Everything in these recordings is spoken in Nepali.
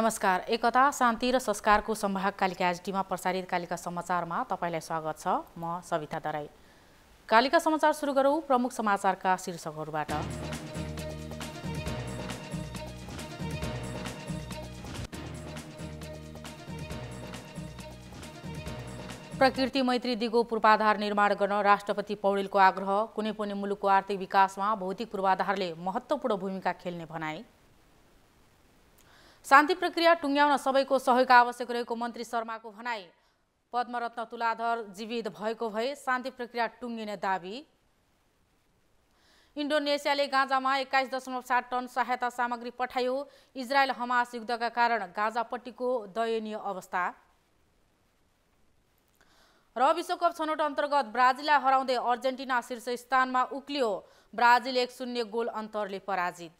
नमस्कार एकता शान्ति र संस्कारको सम्भाग कालिका एचडीमा प्रसारित कालिका समाचारमा तपाईँलाई स्वागत छ म सविता दराई कालिका समाचार सुरु गरौँ प्रमुख समाचारका शीर्षकहरूबाट प्रकृति मैत्री दिगो पूर्वाधार निर्माण गर्न राष्ट्रपति पौडेलको आग्रह कुनै पनि मुलुकको आर्थिक विकासमा भौतिक पूर्वाधारले महत्त्वपूर्ण भूमिका खेल्ने भनाई शान्ति प्रक्रिया टुङ्ग्याउन सबैको सहयोग आवश्यक रहेको मन्त्री शर्माको भनाई पद्मरत्न तुलाधर जीवित भएको भए शान्ति प्रक्रिया टुङ्गिने दावी इन्डोनेसियाले गाँजामा एक्काइस दशमलव सात टन सहायता सामग्री पठायो इजरायल हमास युद्धका कारण गाँजापट्टिको दयनीय अवस्था र विश्वकप छनौट अन्तर्गत ब्राजिललाई हराउँदै अर्जेन्टिना शीर्ष स्थानमा उक्लियो ब्राजिल एक शून्य गोल अन्तरले पराजित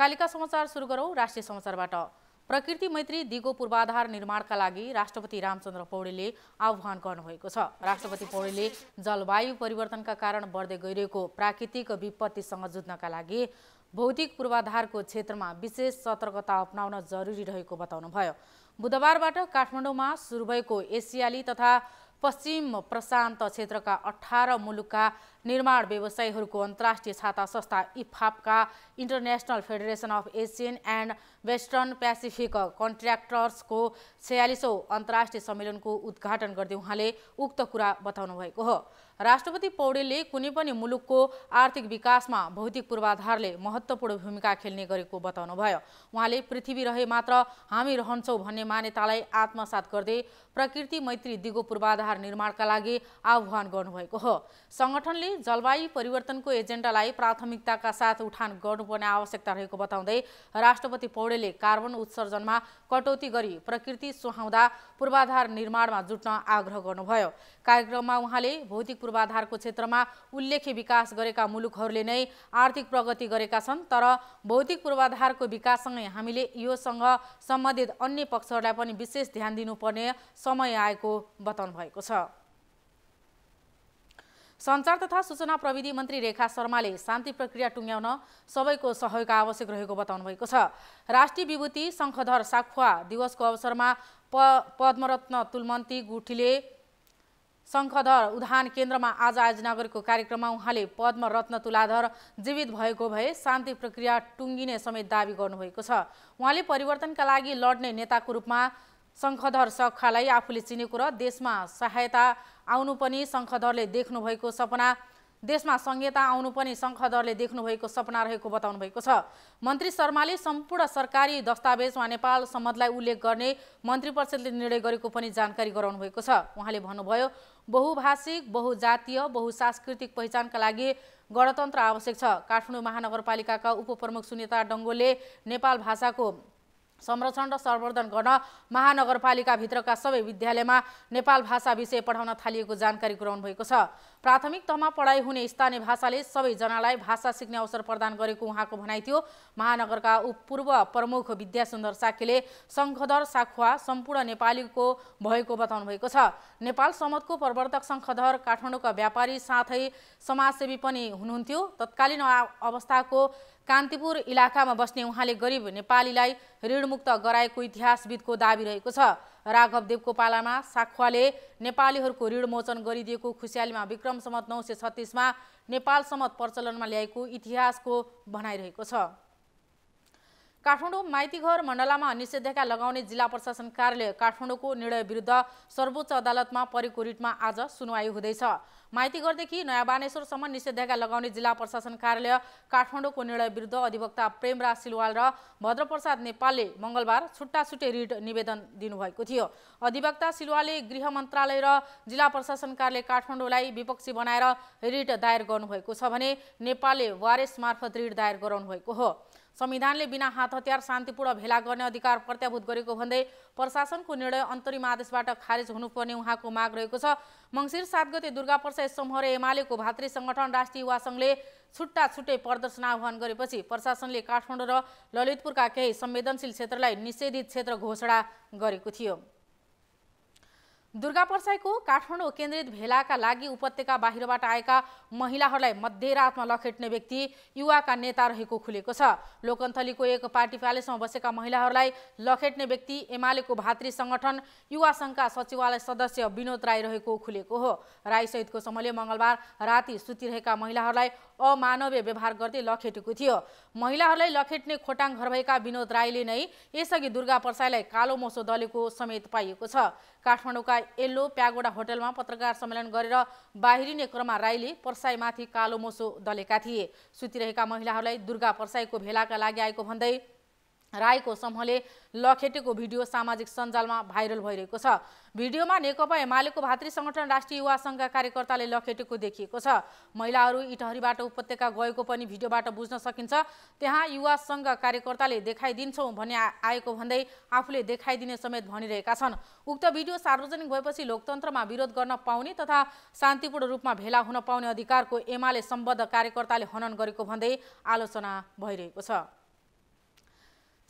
कालिका समाचार सुरु गरौँ राष्ट्रिय समाचारबाट प्रकृति मैत्री दिगो पूर्वाधार निर्माणका लागि राष्ट्रपति रामचन्द्र पौडेलले आह्वान गर्नुभएको छ राष्ट्रपति पौडेलले जलवायु परिवर्तनका कारण बढ्दै गइरहेको प्राकृतिक विपत्तिसँग जुझ्नका लागि भौतिक पूर्वाधारको क्षेत्रमा विशेष सतर्कता अप्नाउन जरुरी रहेको बताउनुभयो बुधबारबाट काठमाडौँमा सुरु भएको एसियाली तथा पश्चिम प्रशान्त क्षेत्रका अठार मुलुकका निर्माण व्यवसायीहरूको अन्तर्राष्ट्रिय छाता संस्था इफापका international federation of Asian and western Pacific कन्ट्र्याक्टर्सको छयालिसौँ अन्तर्राष्ट्रिय सम्मेलनको उद्घाटन गर्दै उहाँले उक्त कुरा बताउनु भएको हो राष्ट्रपति पौडेलले कुनै पनि मुलुकको आर्थिक विकासमा भौतिक पूर्वाधारले महत्त्वपूर्ण भूमिका खेल्ने गरेको बताउनुभयो उहाँले पृथ्वी रहे मात्र हामी रहन्छौँ भन्ने मान्यतालाई आत्मसात गर्दै प्रकृति मैत्री दिगो पूर्वाधार निर्माणका लागि आह्वान गर्नुभएको हो सङ्गठनले जलवायु परिवर्तनको एजेन्डालाई प्राथमिकताका साथ उठान गर्नुपर्ने आवश्यकता रहेको बताउँदै राष्ट्रपति पौडेलले कार्बन उत्सर्जनमा कटौती गरी प्रकृति सुहाउँदा पूर्वाधार निर्माणमा जुट्न आग्रह गर्नुभयो कार्यक्रममा उहाँले भौतिक पूर्वाधारको क्षेत्रमा उल्लेख्य विकास गरेका मुलुकहरूले नै आर्थिक प्रगति गरेका छन् तर भौतिक पूर्वाधारको विकाससँगै हामीले योसँग सम्बन्धित अन्य पक्षहरूलाई पनि विशेष ध्यान दिनुपर्ने समय आएको बताउनु भएको छ सञ्चार तथा सूचना प्रविधि मन्त्री रेखा शर्माले शान्ति प्रक्रिया टुङ्ग्याउन सबैको सहयोग आवश्यक रहेको बताउनु भएको छ राष्ट्रिय विभूति शङ्खधर साखुवा दिवसको अवसरमा प पद्मरत्न तुलमन्ती गुठीले शङ्खधर उधान केन्द्रमा आज आयोजना गरेको कार्यक्रममा उहाँले पद्मरत्न तुलाधर जीवित भएको भए शान्ति प्रक्रिया टुङ्गिने समेत दावी गर्नुभएको छ उहाँले परिवर्तनका लागि लड्ने नेताको रूपमा शङ्खधर सखालाई आफूले चिनेको र देशमा सहायता आउनु पनि शङ्खधरले देख्नुभएको सपना देशमा संहिता आउनु पनि शङ्खधरले देख्नुभएको सपना रहेको बताउनु भएको छ मन्त्री शर्माले सम्पूर्ण सरकारी दस्तावेज वा नेपाल सम्बन्धलाई उल्लेख गर्ने मन्त्री परिषदले निर्णय गरेको पनि जानकारी गराउनु भएको छ उहाँले भन्नुभयो बहुभाषिक बहुजातीय बहुसांस्कृतिक पहिचानका लागि गणतन्त्र आवश्यक छ काठमाडौँ महानगरपालिकाका उपप्रमुख सुनिता डङ्गोलले नेपाल भाषाको संरक्षण र संवर्धन गर्न महानगरपालिकाभित्रका सबै विद्यालयमा नेपाल भाषा विषय पढाउन थालिएको जानकारी गराउनु भएको छ प्राथमिक तहमा पढाइ हुने स्थानीय भाषाले सबैजनालाई भाषा सिक्ने अवसर प्रदान गरेको उहाँको भनाइ थियो महानगरका उपपूर्व पूर्व प्रमुख विद्यासुन्दर साकेले शङ्खधर साखुवा सम्पूर्ण नेपालीको भएको बताउनु भएको छ नेपाल समाजको प्रवर्तक शङ्खधर काठमाडौँका व्यापारी साथै समाजसेवी पनि हुनुहुन्थ्यो तत्कालीन अवस्थाको कान्तिपुर इलाकामा बस्ने उहाँले गरिब नेपालीलाई ऋणमुक्त गराएको इतिहासविदको दावी रहेको छ देवको पालामा साखुवाले नेपालीहरूको ऋणमोचन गरिदिएको खुसियालीमा विक्रम समत नौ सय छत्तिसमा नेपाल समत प्रचलनमा ल्याएको इतिहासको भनाइरहेको छ काठमाडौँ माइतीघर मण्डलामा निषेधाज्ञा लगाउने जिल्ला प्रशासन कार्यालय काठमाडौँको निर्णय विरुद्ध सर्वोच्च अदालतमा परेको रिटमा आज सुनवाई हुँदैछ माइतीघरदेखि नयाँ बानेश्वरसम्म निषेधाज्ञा लगाउने जिल्ला प्रशासन कार्यालय काठमाडौँको निर्णय विरुद्ध अधिवक्ता प्रेमराज सिलवाल र भद्रप्रसाद नेपालले मङ्गलबार छुट्टा छुट्टै रिट निवेदन दिनुभएको थियो अधिवक्ता सिलवालले गृह मन्त्रालय र जिल्ला प्रशासन कार्यालय काठमाडौँलाई विपक्षी बनाएर रिट दायर गर्नुभएको छ भने नेपालले वारेस मार्फत रिट दायर गराउनु भएको हो संविधानले बिना हात हतियार शान्तिपूर्ण भेला गर्ने अधिकार प्रत्याभूत गरेको भन्दै प्रशासनको निर्णय अन्तरिम आदेशबाट खारेज हुनुपर्ने उहाँको माग रहेको छ मङ्सिर सात गते दुर्गा प्रसाद समूह र एमालेको भातृ सङ्गठन राष्ट्रिय युवा सङ्घले छुट्टा छुट्टै प्रदर्शन आह्वान गरेपछि प्रशासनले काठमाडौँ र ललितपुरका केही संवेदनशील क्षेत्रलाई निषेधित क्षेत्र घोषणा गरेको थियो दुर्गा परसाईको काठमाडौँ केन्द्रित भेलाका लागि उपत्यका बाहिरबाट आएका महिलाहरूलाई मध्यरातमा लखेट्ने व्यक्ति युवाका नेता रहेको खुलेको छ लोकन्थलीको एक पार्टी प्यालेसमा बसेका महिलाहरूलाई लखेट्ने व्यक्ति एमालेको भातृ सङ्गठन युवा सङ्घका सचिवालय सदस्य विनोद राई रहेको खुलेको हो राईसहितको समूहले मङ्गलबार राति सुतिरहेका महिलाहरूलाई अमानवीय व्यवहार गर्दै लखेटेको थियो महिलाहरूलाई लखेट्ने खोटाङ घर भएका विनोद राईले नै यसअघि दुर्गा परसाईलाई कालो मोसो दलेको समेत पाइएको छ काठमाडौँका येल्लो प्यागोडा होटलमा पत्रकार सम्मेलन गरेर बाहिरिने क्रममा राईले परसाईमाथि कालो मोसो दलेका थिए सुतिरहेका महिलाहरूलाई दुर्गा परसाईको भेलाका लागि आएको भन्दै राईको समूहले लखेटेको भिडियो सामाजिक सञ्जालमा भाइरल भइरहेको छ भिडियोमा नेकपा एमालेको भातृ सङ्गठन राष्ट्रिय युवा सङ्घका कार्यकर्ताले लखेटेको देखिएको छ महिलाहरू इटहरीबाट उपत्यका गएको पनि भिडियोबाट बुझ्न सकिन्छ त्यहाँ युवा सङ्घ कार्यकर्ताले देखाइदिन्छौँ भन्ने आएको भन्दै आफूले देखाइदिने समेत भनिरहेका छन् उक्त भिडियो सार्वजनिक भएपछि लोकतन्त्रमा विरोध गर्न पाउने तथा शान्तिपूर्ण रूपमा भेला हुन पाउने अधिकारको एमाले सम्बद्ध कार्यकर्ताले हनन गरेको भन्दै आलोचना भइरहेको छ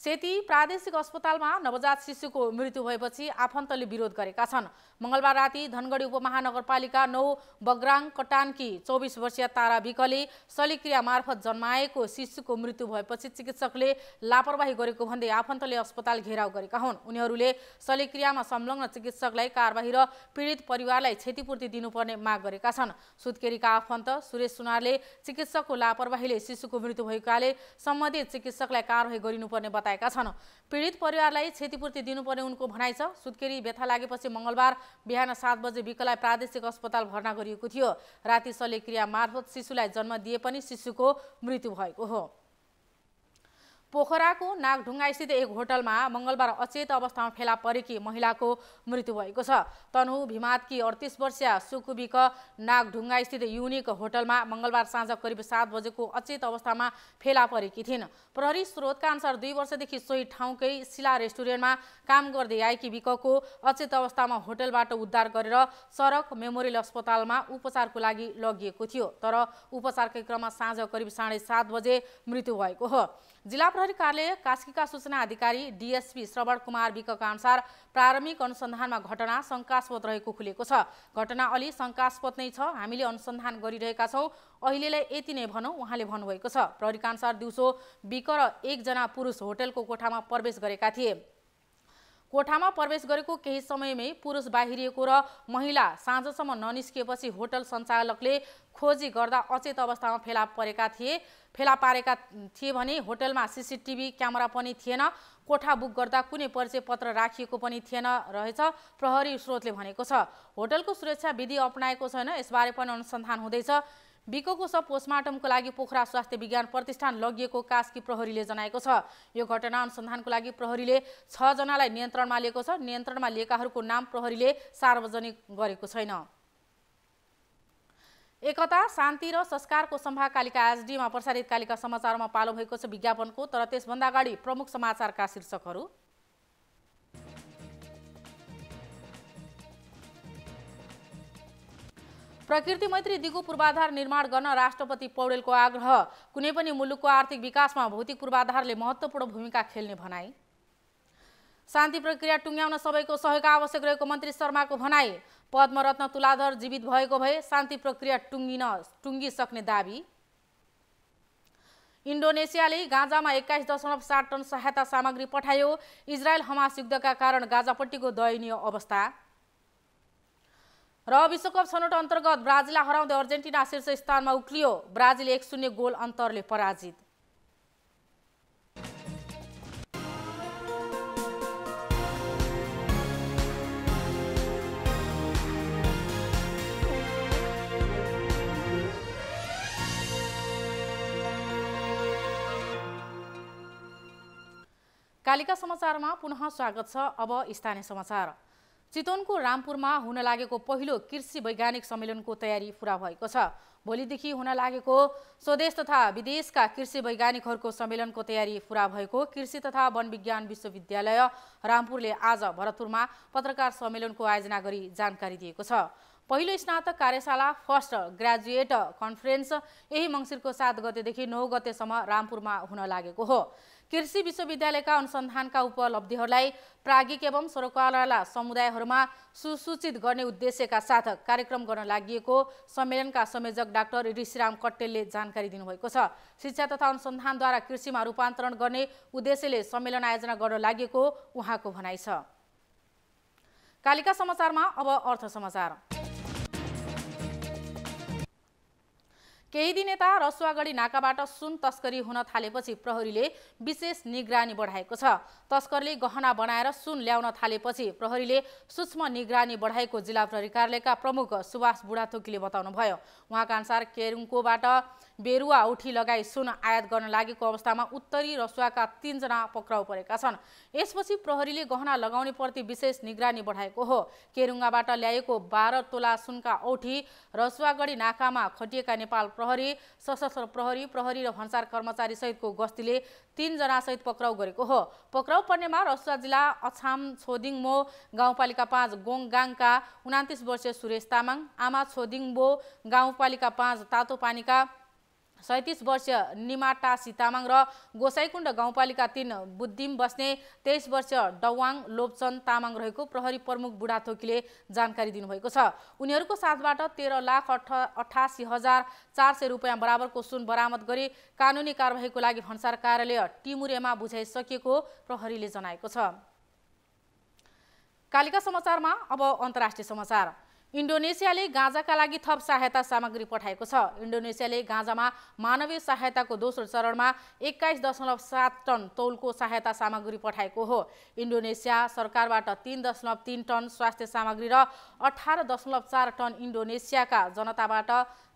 सेती प्रादेशिक अस्पतालमा नवजात शिशुको मृत्यु भएपछि आफन्तले विरोध गरेका छन् मङ्गलबार राति धनगढी उपमहानगरपालिका नौ बग्राङ कटानकी चौबिस वर्षीय तारा विकले शलिक्रिया मार्फत जन्माएको शिशुको मृत्यु भएपछि चिकित्सकले लापरवाही गरेको भन्दै आफन्तले अस्पताल घेराउ गरेका हुन् उनीहरूले शलिक्रियामा संलग्न चिकित्सकलाई कारवाही र पीडित परिवारलाई क्षतिपूर्ति दिनुपर्ने माग गरेका छन् सुत्केरीका आफन्त सुरेश सुनारले चिकित्सकको लापरवाहीले शिशुको मृत्यु भएकाले सम्बन्धित चिकित्सकलाई कारवाही गरिनुपर्ने बताए बताएका छन् पीडित परिवारलाई क्षतिपूर्ति दिनुपर्ने उनको भनाइ छ सुत्केरी व्यथा लागेपछि मङ्गलबार बिहान सात बजे विकलाई प्रादेशिक अस्पताल भर्ना गरिएको थियो राति शल्यक्रिया मार्फत शिशुलाई जन्म दिए पनि शिशुको मृत्यु भएको हो पोखराको नागढुङ्गास्थित एक होटलमा मङ्गलबार अचेत अवस्थामा फेला परेकी महिलाको मृत्यु भएको छ तनहु भिमातकी अडतिस वर्षीय सुकुबिक नागढुङ्गास्थित युनिक होटलमा मङ्गलबार साँझ करिब सात बजेको अचेत अवस्थामा फेला परेकी थिइन् प्रहरी स्रोतका अनुसार दुई वर्षदेखि सोही ठाउँकै शिला रेस्टुरेन्टमा काम गर्दै आएकी बिकको अचेत अवस्थामा होटलबाट उद्धार गरेर सरक मेमोरियल अस्पतालमा उपचारको लागि लगिएको थियो तर उपचारकै क्रममा साँझ करिब साढे सात बजे मृत्यु भएको हो जिल्ला प्रहरी कार्यालय कास्कीका सूचना अधिकारी डिएसपी श्रवण कुमार विकका अनुसार प्रारम्भिक अनुसन्धानमा घटना शङ्कास्पद रहेको खुलेको छ घटना अलि शङ्कास्पद नै छ हामीले अनुसन्धान गरिरहेका छौँ अहिलेलाई यति नै भनौँ उहाँले भन्नुभएको छ प्रहरीका अनुसार दिउँसो विक र एकजना पुरुष होटलको कोठामा प्रवेश गरेका थिए कोठामा प्रवेश गरेको केही समयमै पुरुष बाहिरिएको र महिला साँझसम्म ननिस्किएपछि होटल सञ्चालकले खोजी गर्दा अचेत अवस्थामा फेला परेका थिए फेला पारेका थिए भने होटलमा सिसिटिभी क्यामेरा पनि थिएन कोठा बुक गर्दा कुनै परिचय पत्र राखिएको पनि थिएन रहेछ प्रहरी स्रोतले भनेको छ होटलको सुरक्षा विधि अप्नाएको छैन यसबारे पनि अनुसन्धान हुँदैछ बिकोको सब पोस्टमार्टमको लागि पोखरा स्वास्थ्य विज्ञान प्रतिष्ठान लगिएको कास्की प्रहरीले जनाएको छ यो घटना अनुसन्धानको लागि प्रहरीले छजनालाई नियन्त्रणमा लिएको छ नियन्त्रणमा लिएकाहरूको नाम प्रहरीले सार्वजनिक गरेको छैन एकता शान्ति र संस्कारको सम्भा कालिका एसडीमा प्रसारित कालिका समाचारमा पालो भएको छ विज्ञापनको तर त्यसभन्दा अगाडि प्रमुख समाचारका शीर्षकहरू प्रकृति मैत्री दिगो पूर्वाधार निर्माण गर्न राष्ट्रपति पौडेलको आग्रह कुनै पनि मुलुकको आर्थिक विकासमा भौतिक पूर्वाधारले महत्त्वपूर्ण भूमिका खेल्ने भनाई शान्ति प्रक्रिया टुङ्ग्याउन सबैको सहयोग आवश्यक रहेको मन्त्री शर्माको भनाई पद्मरत्न तुलाधर जीवित भएको भए शान्ति प्रक्रिया टुङ्गिन टुङ्गिसक्ने दावी इन्डोनेसियाले गाँजामा एक्काइस दशमलव सात टन सहायता सामग्री पठायो इजरायल हमास युद्धका कारण गाजापट्टिको दयनीय अवस्था र विश्वकप छनौट अन्तर्गत ब्राजिललाई हराउँदै अर्जेन्टिना शीर्ष स्थानमा उक्लियो ब्राजिल एक शून्य गोल अन्तरले पराजित कालिका समाचारमा पुनः स्वागत छ अब स्थानीय समाचार चितवनको रामपुरमा हुन लागेको पहिलो कृषि वैज्ञानिक सम्मेलनको तयारी पुरा भएको छ भोलिदेखि हुन लागेको स्वदेश तथा विदेशका कृषि वैज्ञानिकहरूको सम्मेलनको तयारी पुरा भएको कृषि तथा वनविज्ञान विश्वविद्यालय रामपुरले आज भरतपुरमा पत्रकार सम्मेलनको आयोजना गरी जानकारी दिएको छ पहिलो स्नातक कार्यशाला फर्स्ट ग्रेजुएट कन्फरेन्स यही मङ्सिरको सात गतेदेखि नौ गतेसम्म रामपुरमा हुन लागेको हो कृषि विश्वविद्यालयका अनुसन्धानका उपलब्धिहरूलाई प्रागिक एवं सरकारवाला समुदायहरूमा सुसूचित गर्ने उद्देश्यका साथ कार्यक्रम गर्न लागि सम्मेलनका संयोजक डाक्टर ऋषिराम कट्टेलले जानकारी दिनुभएको छ शिक्षा तथा अनुसन्धानद्वारा कृषिमा रूपान्तरण गर्ने उद्देश्यले सम्मेलन आयोजना गर्न लागि उहाँको भनाइ छ कालिका समाचारमा अब अर्थ समाचार केही दिन यता रसुवागढी नाकाबाट सुन तस्करी हुन थालेपछि प्रहरीले विशेष निगरानी बढाएको छ तस्करले गहना बनाएर सुन ल्याउन थालेपछि प्रहरीले सूक्ष्म निगरानी बढाएको जिल्ला प्रहरी कार्यालयका प्रमुख सुभाष बुढाथोकीले बताउनुभयो उहाँका अनुसार केरुङकोबाट बेरुवा उठी लगाई सुन आयात गर्न लागेको अवस्थामा उत्तरी रसुवाका तिनजना पक्राउ परेका छन् यसपछि प्रहरीले गहना लगाउने प्रति विशेष निगरानी बढाएको हो केरुङ्गाबाट ल्याएको बाह्र तोला सुनका औठी रसुवागढी नाकामा खटिएका नेपाल प्रहरी सशस्त्र प्रहरी प्रहरी र भन्सार कर्मचारी सहितको गस्तीले सहित पक्राउ गरेको हो पक्राउ पर्नेमा रसुवा जिल्ला अछाम छोदिङमो गाउँपालिका पाँच गोङगाङका उनातिस वर्षीय सुरेश तामाङ आमा छोदिङबो गाउँपालिका पाँच तातो पानीका सैतिस वर्षीय निमाटा सीतामाङ र गोसाइकुण्ड गाउँपालिका तिन बुद्धिम बस्ने तेइस वर्षीय डवाङ लोपचन तामाङ रहेको प्रहरी प्रमुख बुढाथोकीले जानकारी दिनुभएको छ उनीहरूको साथबाट तेह्र लाख अठ अठासी हजार चार सय रुपियाँ बराबरको सुन बरामद गरी कानुनी कारवाहीको लागि भन्सार कार्यालय टिमुरेमा बुझाइसकिएको प्रहरीले जनाएको छ कालिका समाचारमा अब अन्तर्राष्ट्रिय समाचार इन्डोनेसियाले गाँजाका लागि थप सहायता सामग्री पठाएको छ इन्डोनेसियाले गाँजामा मानवीय सहायताको दोस्रो चरणमा एक्काइस दशमलव सात टन तौलको सहायता सामग्री पठाएको हो इन्डोनेसिया सरकारबाट तिन दशमलव तिन टन स्वास्थ्य सामग्री र अठार दशमलव चार टन इन्डोनेसियाका जनताबाट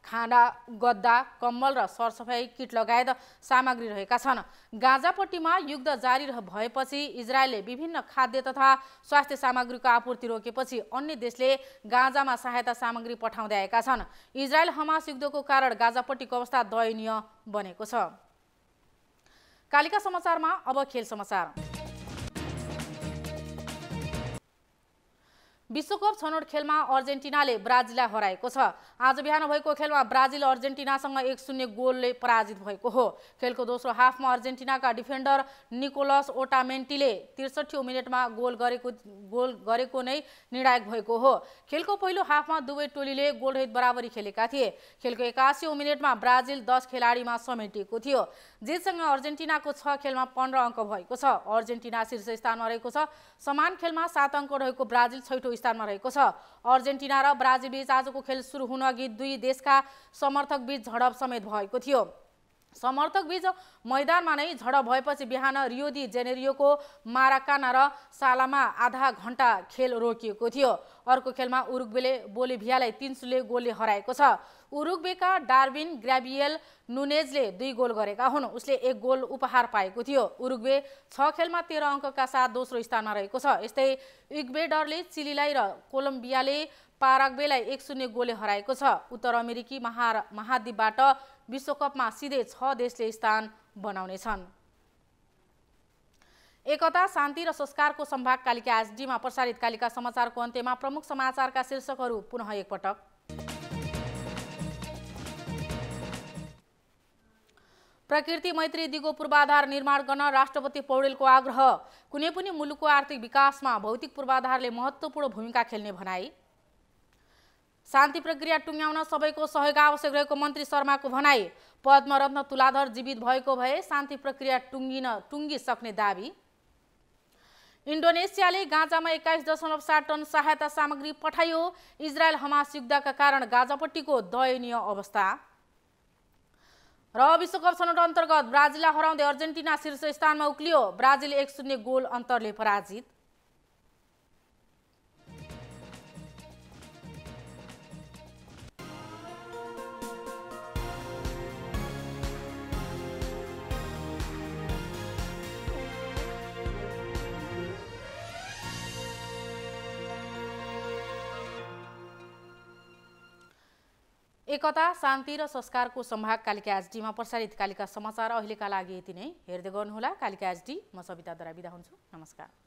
खाना गद्दा कम्बल र सरसफाई किट लगायत सामग्री रहेका छन् गाजापट्टिमा युद्ध जारी भएपछि इजरायलले विभिन्न खाद्य तथा स्वास्थ्य सामग्रीको आपूर्ति रोकेपछि अन्य देशले गाजामा सहायता सामग्री पठाउँदै आएका छन् इजरायल हमास युद्धको कारण गाजापट्टिको अवस्था दयनीय बनेको छ कालिका समाचारमा अब खेल समाचार विश्वकप छनौट खेलमा अर्जेन्टिनाले ब्राजिललाई हराएको छ आज बिहान भएको खेलमा ब्राजिल अर्जेन्टिनासँग एक शून्य गोलले पराजित भएको हो खेलको दोस्रो हाफमा अर्जेन्टिनाका डिफेन्डर निकोलस ओटामेन्टीले त्रिसठी मिनटमा गोल गरेको गोल गरेको नै निर्णायक भएको हो खेलको पहिलो हाफमा दुवै टोलीले गोलरहित बराबरी खेलेका थिए खेलको एकासी मिनटमा ब्राजिल दस खेलाडीमा समेटिएको थियो जेसँग अर्जेन्टिनाको छ खेलमा पन्ध्र अङ्क भएको छ अर्जेन्टिना शीर्ष स्थानमा रहेको छ समान खेलमा सात अङ्क रहेको ब्राजिल छैठौँ स्थानमा रहेको छ अर्जेन्टिना र ब्राजिल बीच आजको खेल सुरु हुन अघि दुई देशका समर्थक बीच झडप समेत भएको थियो समर्थक बीच मैदानमा नै झडप भएपछि बिहान रियोदी जेनेरियोको माराकाना र सालामा आधा घन्टा खेल रोकिएको थियो अर्को खेलमा उरुग्वेले बोलिभियालाई तिन सुले गोलले हराएको छ उरुग्वेका डार्विन ग्राबियल नुनेजले दुई गोल गरेका हुन् उसले एक गोल उपहार पाएको थियो उरुग्वे छ खेलमा तेह्र अङ्कका साथ दोस्रो स्थानमा रहेको छ यस्तै इक्वेडरले चिलीलाई र कोलम्बियाले पाराग्वेलाई एक शून्य गोलले हराएको छ उत्तर अमेरिकी महा महाद्वीपबाट विश्वकपमा सिधै छ देशले स्थान बनाउनेछन् एकता शान्ति र संस्कारको सम्भाग कालिका एसडीमा प्रसारित कालिका समाचारको अन्त्यमा प्रमुख समाचारका शीर्षकहरू पुनः एकपटक प्रकृति मैत्री दिगो पूर्वाधार निर्माण गर्न राष्ट्रपति पौडेलको आग्रह कुनै पनि मुलुकको आर्थिक विकासमा भौतिक पूर्वाधारले महत्त्वपूर्ण भूमिका खेल्ने भनाई शान्ति प्रक्रिया टुङ्ग्याउन सबैको सहयोग आवश्यक रहेको मन्त्री शर्माको भनाई पद्मरत्न तुलाधर जीवित भएको भए शान्ति प्रक्रिया टुङ्गिन टुङ्गिसक्ने दावी इन्डोनेसियाले गाँजामा एक्काइस दशमलव सात टन सहायता सामग्री पठायो इजरायल हमास युद्धका कारण गाजापट्टिको दयनीय अवस्था र विश्वकप छनौट अन्तर्गत ब्राजिललाई हराउँदै अर्जेन्टिना शीर्ष स्थानमा उक्लियो ब्राजिल एक शून्य गोल अन्तरले पराजित एकता शान्ति र संस्कारको सम्भाग कालिका एचडीमा प्रसारित कालिका समाचार अहिलेका लागि यति नै हेर्दै गर्नुहोला कालिका एचडी म सविता दरा बिदा हुन्छु नमस्कार